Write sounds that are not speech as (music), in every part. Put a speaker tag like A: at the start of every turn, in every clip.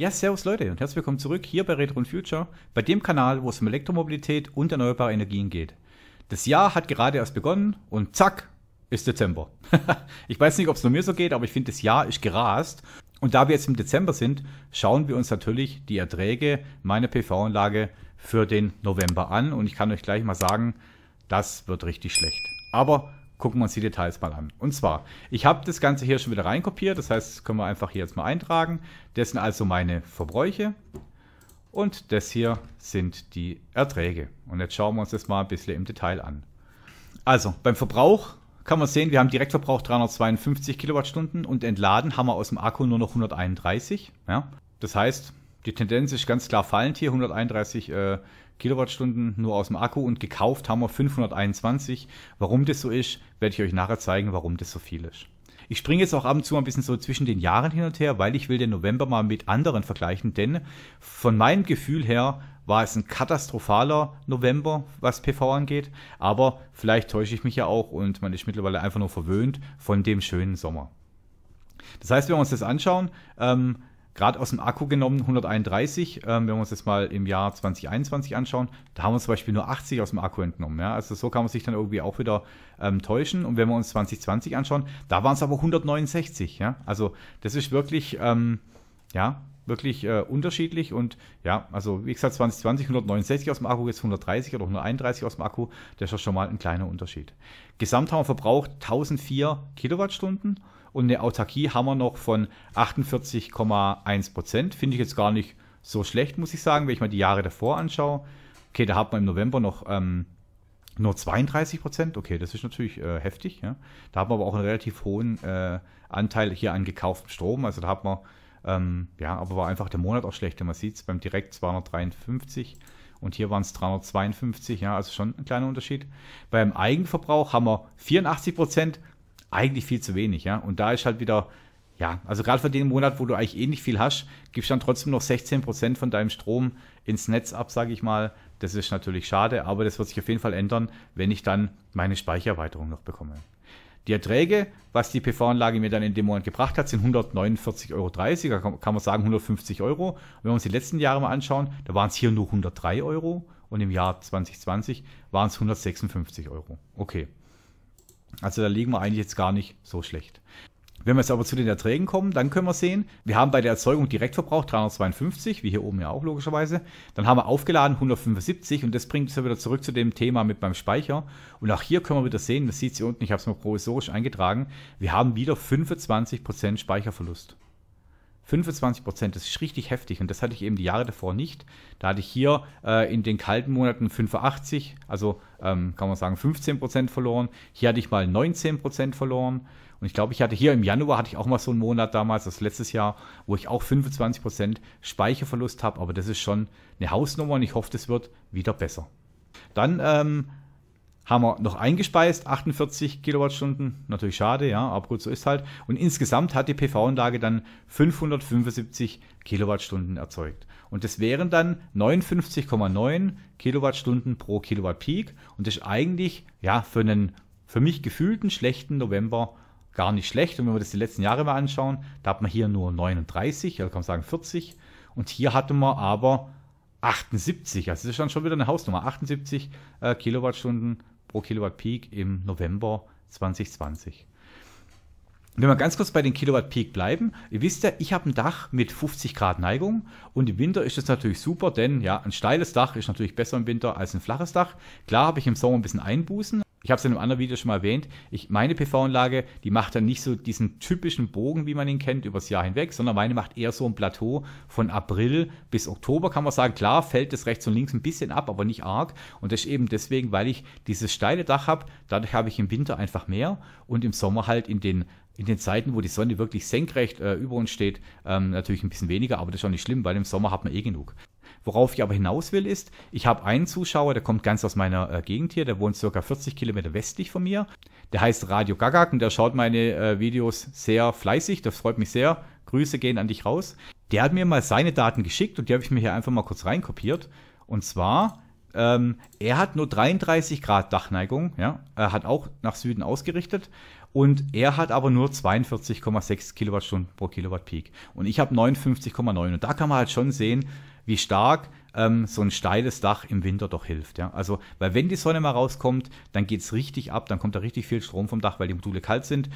A: Ja, servus Leute und herzlich willkommen zurück hier bei Retro und Future, bei dem Kanal, wo es um Elektromobilität und erneuerbare Energien geht. Das Jahr hat gerade erst begonnen und zack, ist Dezember. (laughs) ich weiß nicht, ob es nur mir so geht, aber ich finde, das Jahr ist gerast. Und da wir jetzt im Dezember sind, schauen wir uns natürlich die Erträge meiner PV-Anlage für den November an. Und ich kann euch gleich mal sagen, das wird richtig schlecht. Aber gucken wir uns die Details mal an. Und zwar, ich habe das Ganze hier schon wieder reinkopiert, das heißt, das können wir einfach hier jetzt mal eintragen. Das sind also meine Verbräuche und das hier sind die Erträge. Und jetzt schauen wir uns das mal ein bisschen im Detail an. Also, beim Verbrauch kann man sehen, wir haben Direktverbrauch 352 Kilowattstunden und entladen haben wir aus dem Akku nur noch 131. Ja? Das heißt, die Tendenz ist ganz klar fallend hier, 131 äh, Kilowattstunden nur aus dem Akku und gekauft haben wir 521. Warum das so ist, werde ich euch nachher zeigen, warum das so viel ist. Ich springe jetzt auch ab und zu ein bisschen so zwischen den Jahren hin und her, weil ich will den November mal mit anderen vergleichen, denn von meinem Gefühl her war es ein katastrophaler November, was PV angeht, aber vielleicht täusche ich mich ja auch und man ist mittlerweile einfach nur verwöhnt von dem schönen Sommer. Das heißt, wenn wir uns das anschauen, ähm, gerade aus dem Akku genommen, 131. Ähm, wenn wir uns das mal im Jahr 2021 anschauen, da haben wir zum Beispiel nur 80 aus dem Akku entnommen. Ja? Also so kann man sich dann irgendwie auch wieder ähm, täuschen. Und wenn wir uns 2020 anschauen, da waren es aber 169. Ja? Also das ist wirklich, ähm, ja, wirklich äh, unterschiedlich. Und ja, also wie gesagt, 2020 169 aus dem Akku, jetzt 130 oder 131 aus dem Akku. Das ist schon mal ein kleiner Unterschied. Gesamt haben wir verbraucht 1004 Kilowattstunden und eine Autarkie haben wir noch von 48,1 Prozent. Finde ich jetzt gar nicht so schlecht, muss ich sagen, wenn ich mal die Jahre davor anschaue. Okay, da hat man im November noch ähm, nur 32 Prozent. Okay, das ist natürlich äh, heftig. Ja. Da haben wir aber auch einen relativ hohen äh, Anteil hier an gekauftem Strom. Also da hat man, ähm, ja, aber war einfach der Monat auch schlecht. Man sieht es beim Direkt 253 und hier waren es 352. Ja, also schon ein kleiner Unterschied. Beim Eigenverbrauch haben wir 84 Prozent eigentlich viel zu wenig, ja. Und da ist halt wieder, ja, also gerade für den Monat, wo du eigentlich eh nicht viel hast, gibst du dann trotzdem noch 16 Prozent von deinem Strom ins Netz ab, sage ich mal. Das ist natürlich schade, aber das wird sich auf jeden Fall ändern, wenn ich dann meine Speichererweiterung noch bekomme. Die Erträge, was die PV-Anlage mir dann in dem Monat gebracht hat, sind 149,30 Euro, kann man sagen 150 Euro. Und wenn wir uns die letzten Jahre mal anschauen, da waren es hier nur 103 Euro und im Jahr 2020 waren es 156 Euro. Okay, also da liegen wir eigentlich jetzt gar nicht so schlecht. Wenn wir jetzt aber zu den Erträgen kommen, dann können wir sehen, wir haben bei der Erzeugung Direktverbrauch 352, wie hier oben ja auch logischerweise. Dann haben wir aufgeladen 175 und das bringt uns ja wieder zurück zu dem Thema mit beim Speicher. Und auch hier können wir wieder sehen, das sieht sie unten, ich habe es mal provisorisch eingetragen, wir haben wieder 25% Speicherverlust. 25 Prozent, das ist richtig heftig und das hatte ich eben die Jahre davor nicht. Da hatte ich hier äh, in den kalten Monaten 85, also ähm, kann man sagen 15 Prozent verloren. Hier hatte ich mal 19 Prozent verloren. Und ich glaube, ich hatte hier im Januar hatte ich auch mal so einen Monat damals, das letztes Jahr, wo ich auch 25 Prozent Speicherverlust habe. Aber das ist schon eine Hausnummer und ich hoffe, das wird wieder besser. Dann ähm, haben wir noch eingespeist, 48 Kilowattstunden. Natürlich schade, ja, aber gut, so ist halt. Und insgesamt hat die PV-Anlage dann 575 Kilowattstunden erzeugt. Und das wären dann 59,9 Kilowattstunden pro Kilowatt Peak. Und das ist eigentlich, ja, für einen für mich gefühlten schlechten November gar nicht schlecht. Und wenn wir das die letzten Jahre mal anschauen, da hat man hier nur 39, also kann man sagen 40. Und hier hatten wir aber 78, also das ist dann schon wieder eine Hausnummer, 78 äh, Kilowattstunden pro Kilowatt Peak im November 2020. Wenn wir ganz kurz bei den Kilowatt Peak bleiben, ihr wisst ja, ich habe ein Dach mit 50 Grad Neigung und im Winter ist das natürlich super, denn ja, ein steiles Dach ist natürlich besser im Winter als ein flaches Dach. Klar habe ich im Sommer ein bisschen Einbußen, ich habe es in einem anderen Video schon mal erwähnt, ich, meine PV-Anlage, die macht dann nicht so diesen typischen Bogen, wie man ihn kennt, übers Jahr hinweg, sondern meine macht eher so ein Plateau von April bis Oktober, kann man sagen. Klar fällt es rechts und links ein bisschen ab, aber nicht arg. Und das ist eben deswegen, weil ich dieses steile Dach habe. Dadurch habe ich im Winter einfach mehr und im Sommer halt in den in den Zeiten, wo die Sonne wirklich senkrecht äh, über uns steht, ähm, natürlich ein bisschen weniger, aber das ist auch nicht schlimm, weil im Sommer hat man eh genug. Worauf ich aber hinaus will, ist, ich habe einen Zuschauer, der kommt ganz aus meiner äh, Gegend hier, der wohnt circa 40 Kilometer westlich von mir. Der heißt Radio Gagak und der schaut meine äh, Videos sehr fleißig. Das freut mich sehr. Grüße gehen an dich raus. Der hat mir mal seine Daten geschickt und die habe ich mir hier einfach mal kurz reinkopiert. Und zwar, ähm, er hat nur 33 Grad Dachneigung, ja, er hat auch nach Süden ausgerichtet und er hat aber nur 42,6 Kilowattstunden pro Kilowatt Peak und ich habe 59,9 und da kann man halt schon sehen, wie stark ähm, so ein steiles Dach im Winter doch hilft. Ja? Also, weil wenn die Sonne mal rauskommt, dann geht es richtig ab, dann kommt da richtig viel Strom vom Dach, weil die Module kalt sind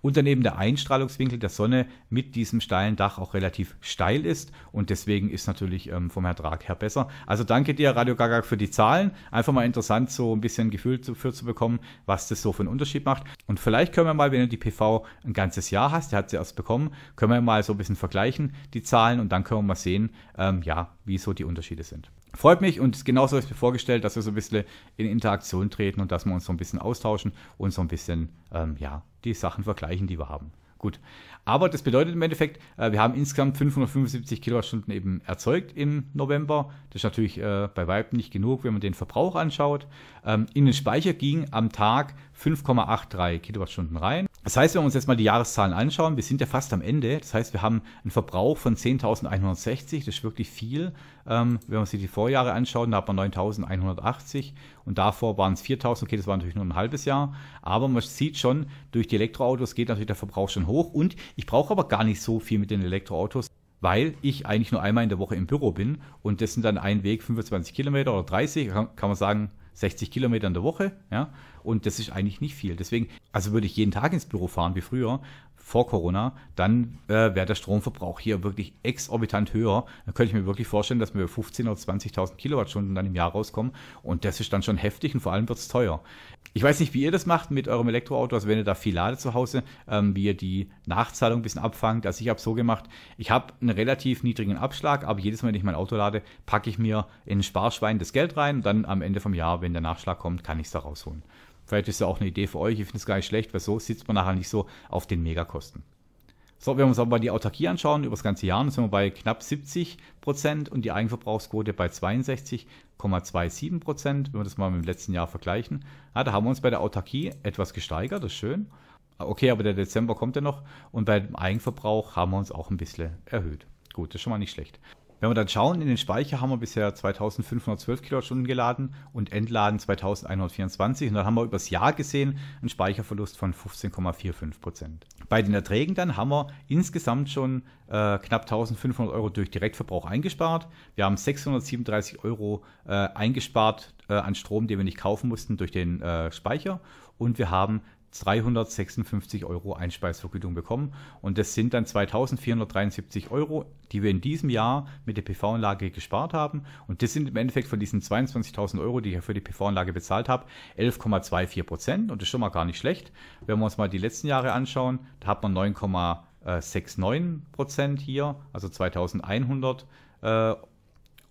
A: und daneben der Einstrahlungswinkel der Sonne mit diesem steilen Dach auch relativ steil ist und deswegen ist natürlich ähm, vom Ertrag her besser. Also danke dir, Radio Gaga, für die Zahlen. Einfach mal interessant, so ein bisschen Gefühl dafür zu bekommen, was das so für einen Unterschied macht. Und vielleicht können wir mal, wenn du die PV ein ganzes Jahr hast, der hat sie erst bekommen, können wir mal so ein bisschen vergleichen, die Zahlen und dann können wir mal sehen, ähm, ja, wie so die Unterschiede sind freut mich und genauso habe ich mir vorgestellt, dass wir so ein bisschen in Interaktion treten und dass wir uns so ein bisschen austauschen und so ein bisschen, ähm, ja, die Sachen vergleichen, die wir haben. Gut. Aber das bedeutet im Endeffekt, äh, wir haben insgesamt 575 Kilowattstunden eben erzeugt im November. Das ist natürlich äh, bei Weib nicht genug, wenn man den Verbrauch anschaut. Ähm, in den Speicher ging am Tag 5,83 Kilowattstunden rein. Das heißt, wenn wir uns jetzt mal die Jahreszahlen anschauen, wir sind ja fast am Ende. Das heißt, wir haben einen Verbrauch von 10.160, das ist wirklich viel. Ähm, wenn man sich die Vorjahre anschaut, da hat man 9180 und davor waren es 4000. Okay, das war natürlich nur ein halbes Jahr. Aber man sieht schon, durch die Elektroautos geht natürlich der Verbrauch schon hoch. Und ich brauche aber gar nicht so viel mit den Elektroautos weil ich eigentlich nur einmal in der Woche im Büro bin und das sind dann ein Weg 25 Kilometer oder 30, kann, man sagen 60 Kilometer in der Woche, ja, und das ist eigentlich nicht viel. Deswegen, also würde ich jeden Tag ins Büro fahren wie früher, vor Corona, dann äh, wäre der Stromverbrauch hier wirklich exorbitant höher. Dann könnte ich mir wirklich vorstellen, dass wir 15.000 oder 20.000 Kilowattstunden dann im Jahr rauskommen. Und das ist dann schon heftig und vor allem wird es teuer. Ich weiß nicht, wie ihr das macht mit eurem Elektroauto, also wenn ihr da viel ladet zu Hause, ähm, wie ihr die Nachzahlung ein bisschen abfangt. Also ich habe so gemacht, ich habe einen relativ niedrigen Abschlag, aber jedes Mal, wenn ich mein Auto lade, packe ich mir in ein Sparschwein das Geld rein und dann am Ende vom Jahr, wenn der Nachschlag kommt, kann ich es da rausholen. Vielleicht ist ja auch eine Idee für euch. Ich finde es gar nicht schlecht, weil so sitzt man nachher nicht so auf den Megakosten. So, wenn wir uns aber die Autarkie anschauen, über das ganze Jahr, dann sind wir bei knapp 70 Prozent und die Eigenverbrauchsquote bei 62,27 Prozent, wenn wir das mal mit dem letzten Jahr vergleichen. Ja, da haben wir uns bei der Autarkie etwas gesteigert, das ist schön. Okay, aber der Dezember kommt ja noch und beim Eigenverbrauch haben wir uns auch ein bisschen erhöht. Gut, das ist schon mal nicht schlecht. Wenn wir dann schauen, in den Speicher haben wir bisher 2512 Kilowattstunden geladen und entladen 2124. Und dann haben wir übers Jahr gesehen einen Speicherverlust von 15,45 Prozent. Bei den Erträgen dann haben wir insgesamt schon äh, knapp 1500 Euro durch Direktverbrauch eingespart. Wir haben 637 Euro äh, eingespart äh, an Strom, den wir nicht kaufen mussten durch den äh, Speicher. Und wir haben 356 Euro Einspeisvergütung bekommen. Und das sind dann 2473 Euro, die wir in diesem Jahr mit der PV-Anlage gespart haben. Und das sind im Endeffekt von diesen 22.000 Euro, die ich für die PV-Anlage bezahlt habe, 11,24 Prozent. Und das ist schon mal gar nicht schlecht. Wenn wir uns mal die letzten Jahre anschauen, da hat man 9,69 Prozent hier, also 2100 äh,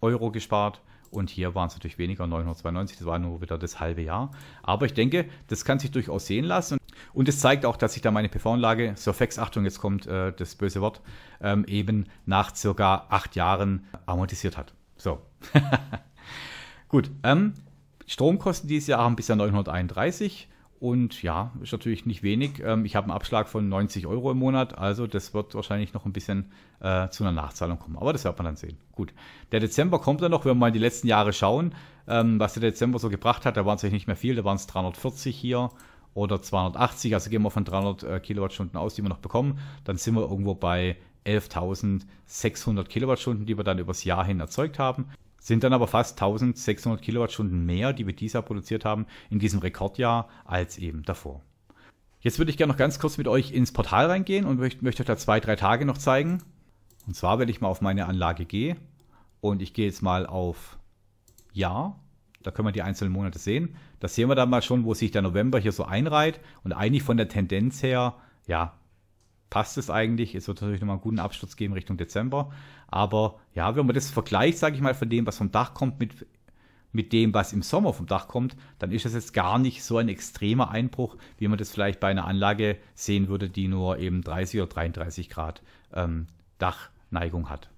A: Euro gespart. Und hier waren es natürlich weniger, 992, das war nur wieder das halbe Jahr. Aber ich denke, das kann sich durchaus sehen lassen. Und es zeigt auch, dass sich da meine PV-Anlage, Surfex, Achtung, jetzt kommt äh, das böse Wort, ähm, eben nach circa acht Jahren amortisiert hat. So. (laughs) Gut, ähm, Stromkosten dieses Jahr haben bisher 931. Und ja, ist natürlich nicht wenig. Ähm, ich habe einen Abschlag von 90 Euro im Monat, also das wird wahrscheinlich noch ein bisschen äh, zu einer Nachzahlung kommen. Aber das wird man dann sehen. Gut. Der Dezember kommt dann noch, wenn wir mal in die letzten Jahre schauen, ähm, was der Dezember so gebracht hat. Da waren es nicht mehr viel, da waren es 340 hier oder 280. Also gehen wir von 300 äh, Kilowattstunden aus, die wir noch bekommen. Dann sind wir irgendwo bei 11.600 Kilowattstunden, die wir dann übers Jahr hin erzeugt haben. Sind dann aber fast 1600 Kilowattstunden mehr, die wir dieses Jahr produziert haben, in diesem Rekordjahr als eben davor. Jetzt würde ich gerne noch ganz kurz mit euch ins Portal reingehen und möchte, möchte euch da zwei, drei Tage noch zeigen. Und zwar, wenn ich mal auf meine Anlage gehe und ich gehe jetzt mal auf Jahr, da können wir die einzelnen Monate sehen. Da sehen wir dann mal schon, wo sich der November hier so einreiht und eigentlich von der Tendenz her, ja, passt es eigentlich. Es wird natürlich nochmal einen guten Absturz geben Richtung Dezember. Aber ja, wenn man das vergleicht, sage ich mal, von dem, was vom Dach kommt, mit, mit dem, was im Sommer vom Dach kommt, dann ist das jetzt gar nicht so ein extremer Einbruch, wie man das vielleicht bei einer Anlage sehen würde, die nur eben 30 oder 33 Grad ähm, Dachneigung hat.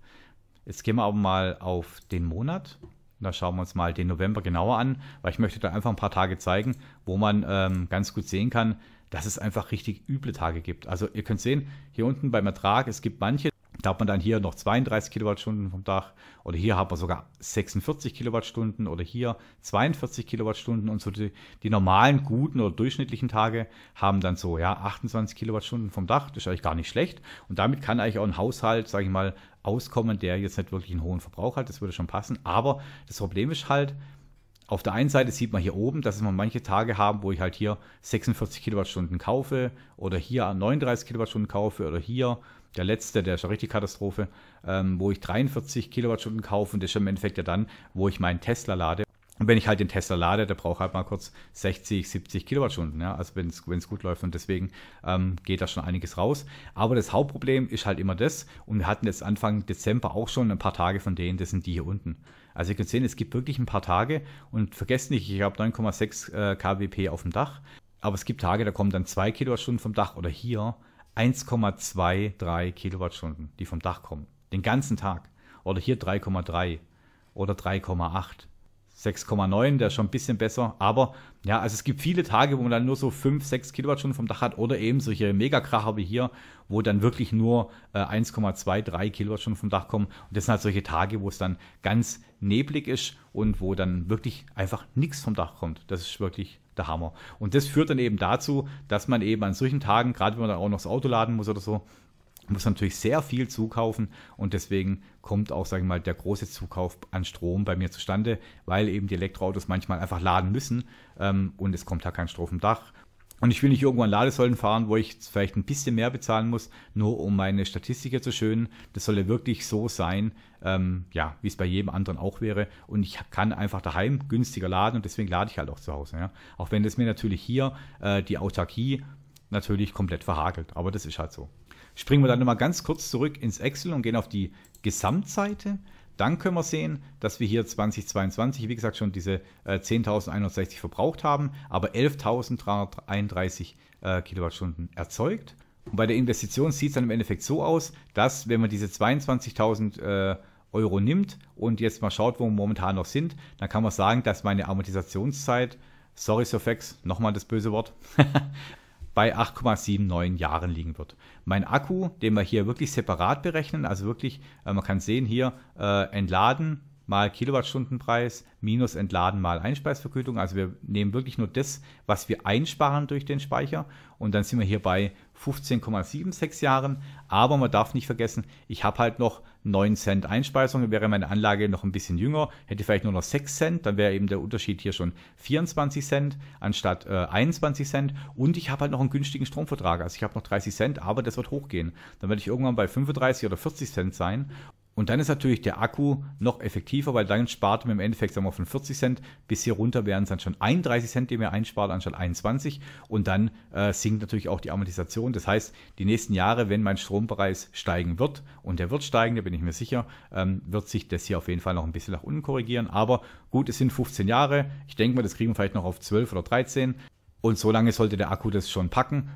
A: Jetzt gehen wir aber mal auf den Monat. Da schauen wir uns mal den November genauer an, weil ich möchte da einfach ein paar Tage zeigen, wo man ähm, ganz gut sehen kann, dass es einfach richtig üble Tage gibt. Also ihr könnt sehen, hier unten beim Ertrag, es gibt manche, da hat man dann hier noch 32 Kilowattstunden vom Dach oder hier hat man sogar 46 Kilowattstunden oder hier 42 Kilowattstunden und so die, die, normalen guten oder durchschnittlichen Tage haben dann so ja 28 Kilowattstunden vom Dach, das ist eigentlich gar nicht schlecht und damit kann eigentlich auch ein Haushalt, sage ich mal, auskommen, der jetzt nicht wirklich einen hohen Verbrauch hat, das würde schon passen, aber das Problem ist halt, auf der einen Seite sieht man hier oben, dass wir manche Tage haben, wo ich halt hier 46 Kilowattstunden kaufe oder hier 39 Kilowattstunden kaufe oder hier der letzte, der ist ja richtig Katastrophe, ähm, wo ich 43 Kilowattstunden kaufe und das ist im Endeffekt ja dann, wo ich meinen Tesla lade. Und wenn ich halt den Tesla lade, der braucht halt mal kurz 60, 70 Kilowattstunden, ja? also wenn es gut läuft. Und deswegen ähm, geht da schon einiges raus. Aber das Hauptproblem ist halt immer das. Und wir hatten jetzt Anfang Dezember auch schon ein paar Tage von denen, das sind die hier unten. Also ihr könnt sehen, es gibt wirklich ein paar Tage und vergesst nicht, ich habe 9,6 kWp äh, auf dem Dach, aber es gibt Tage, da kommen dann 2 Kilowattstunden vom Dach oder hier 1,23 Kilowattstunden, die vom Dach kommen. Den ganzen Tag. Oder hier 3,3 oder 3,8. 6,9, der ist schon ein bisschen besser. Aber ja, also es gibt viele Tage, wo man dann nur so 5, 6 Kilowattstunden vom Dach hat oder eben solche Megakracher wie hier, wo dann wirklich nur äh, 1,2, 3 Kilowattstunden vom Dach kommen. Und das sind halt solche Tage, wo es dann ganz neblig ist und wo dann wirklich einfach nichts vom Dach kommt. Das ist wirklich der Hammer. Und das führt dann eben dazu, dass man eben an solchen Tagen, gerade wenn man dann auch noch das Auto laden muss oder so, muss natürlich sehr viel zukaufen und deswegen kommt auch, sage ich mal, der große Zukauf an Strom bei mir zustande, weil eben die Elektroautos manchmal einfach laden müssen ähm, und es kommt da kein Strom vom Dach. Und ich will nicht irgendwann Ladesäulen fahren, wo ich vielleicht ein bisschen mehr bezahlen muss, nur um meine Statistiker zu schönen. Das soll ja wirklich so sein, ähm, ja, wie es bei jedem anderen auch wäre. Und ich kann einfach daheim günstiger laden und deswegen lade ich halt auch zu Hause. Ja? Auch wenn das mir natürlich hier äh, die Autarkie natürlich komplett verhagelt. Aber das ist halt so. Springen wir dann nochmal ganz kurz zurück ins Excel und gehen auf die Gesamtseite. Dann können wir sehen, dass wir hier 2022, wie gesagt, schon diese 10.160 äh, verbraucht haben, aber 11.331 äh, Kilowattstunden erzeugt. Und bei der Investition sieht es dann im Endeffekt so aus, dass wenn man diese 22.000 äh, Euro nimmt und jetzt mal schaut, wo wir momentan noch sind, dann kann man sagen, dass meine Amortisationszeit, sorry Surfax, nochmal das böse Wort, (laughs) bei 8,79 Jahren liegen wird. Mein Akku, den wir hier wirklich separat berechnen, also wirklich, äh, man kann sehen hier, äh, entladen mal Kilowattstundenpreis minus entladen mal Einspeisvergütung. Also wir nehmen wirklich nur das, was wir einsparen durch den Speicher und dann sind wir hier bei 15,76 Jahren. Aber man darf nicht vergessen, ich habe halt noch 9 Cent Einspeisung, wäre meine Anlage noch ein bisschen jünger, hätte vielleicht nur noch 6 Cent, dann wäre eben der Unterschied hier schon 24 Cent anstatt äh, 21 Cent und ich habe halt noch einen günstigen Stromvertrag, also ich habe noch 30 Cent, aber das wird hochgehen. Dann werde ich irgendwann bei 35 oder 40 Cent sein und dann ist natürlich der Akku noch effektiver, weil dann spart man im Endeffekt, sagen wir, von 40 Cent bis hier runter werden es dann schon 31 Cent, die man einspart, anstatt 21. Und dann äh, sinkt natürlich auch die Amortisation. Das heißt, die nächsten Jahre, wenn mein Strompreis steigen wird, und der wird steigen, da bin ich mir sicher, ähm, wird sich das hier auf jeden Fall noch ein bisschen nach unten korrigieren. Aber gut, es sind 15 Jahre. Ich denke mal, das kriegen wir vielleicht noch auf 12 oder 13. Und so lange sollte der Akku das schon packen.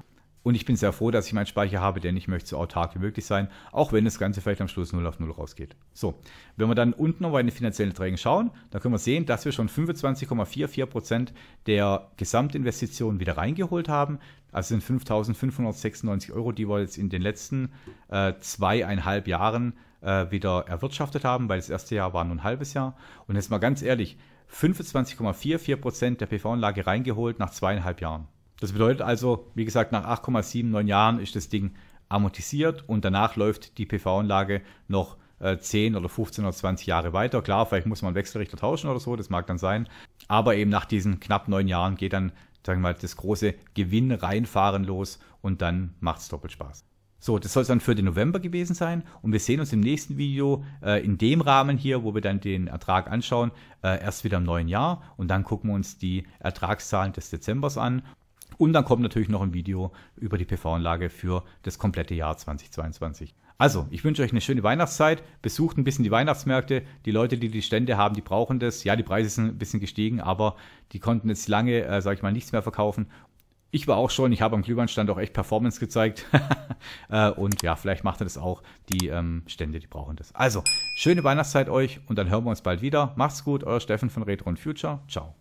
A: Und ich bin sehr froh, dass ich meinen Speicher habe, denn ich möchte so autark wie möglich sein, auch wenn das Ganze vielleicht am Schluss 0 auf 0 rausgeht. So, wenn wir dann unten noch bei den finanziellen Erträgen schauen, dann können wir sehen, dass wir schon 25,44% der Gesamtinvestitionen wieder reingeholt haben. Also sind 5.596 Euro, die wir jetzt in den letzten äh, zweieinhalb Jahren äh, wieder erwirtschaftet haben, weil das erste Jahr war nur ein halbes Jahr. Und jetzt mal ganz ehrlich, 25,44% der PV-Anlage reingeholt nach zweieinhalb Jahren. Das bedeutet also, wie gesagt, nach 8,79 Jahren ist das Ding amortisiert und danach läuft die PV-Anlage noch 10 äh, oder 15 oder 20 Jahre weiter. Klar, vielleicht muss man Wechselrichter tauschen oder so, das mag dann sein. Aber eben nach diesen knapp neun Jahren geht dann, sagen wir mal, das große Gewinn reinfahren los und dann macht es doppelt Spaß. So, das soll es dann für den November gewesen sein und wir sehen uns im nächsten Video äh, in dem Rahmen hier, wo wir dann den Ertrag anschauen, äh, erst wieder im neuen Jahr und dann gucken wir uns die Ertragszahlen des Dezembers an und dann kommt natürlich noch ein Video über die PV-Anlage für das komplette Jahr 2022. Also, ich wünsche euch eine schöne Weihnachtszeit. Besucht ein bisschen die Weihnachtsmärkte. Die Leute, die die Stände haben, die brauchen das. Ja, die Preise sind ein bisschen gestiegen, aber die konnten jetzt lange, äh, sage ich mal, nichts mehr verkaufen. Ich war auch schon, ich habe am Glühweinstand auch echt Performance gezeigt. (laughs) Äh, und ja, vielleicht macht er das auch. Die ähm, Stände, die brauchen das. Also, schöne Weihnachtszeit euch und dann hören wir uns bald wieder. Macht's gut, euer Steffen von Retro und Future. Ciao.